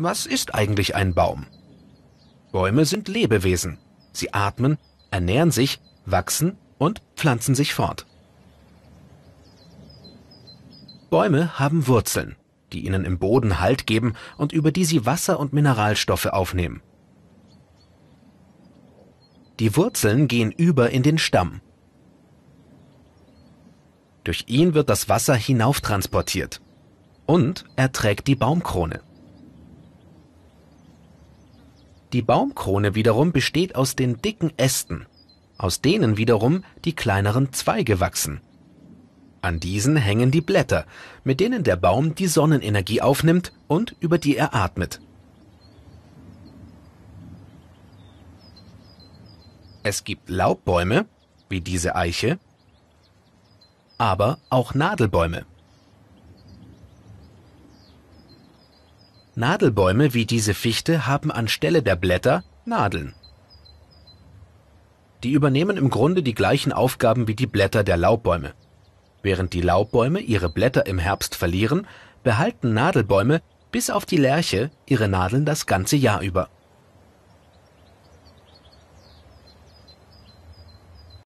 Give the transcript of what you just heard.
Was ist eigentlich ein Baum? Bäume sind Lebewesen. Sie atmen, ernähren sich, wachsen und pflanzen sich fort. Bäume haben Wurzeln, die ihnen im Boden Halt geben und über die sie Wasser und Mineralstoffe aufnehmen. Die Wurzeln gehen über in den Stamm. Durch ihn wird das Wasser hinauftransportiert und er trägt die Baumkrone. Die Baumkrone wiederum besteht aus den dicken Ästen, aus denen wiederum die kleineren Zweige wachsen. An diesen hängen die Blätter, mit denen der Baum die Sonnenenergie aufnimmt und über die er atmet. Es gibt Laubbäume, wie diese Eiche, aber auch Nadelbäume. Nadelbäume wie diese Fichte haben anstelle der Blätter Nadeln. Die übernehmen im Grunde die gleichen Aufgaben wie die Blätter der Laubbäume. Während die Laubbäume ihre Blätter im Herbst verlieren, behalten Nadelbäume bis auf die Lärche ihre Nadeln das ganze Jahr über.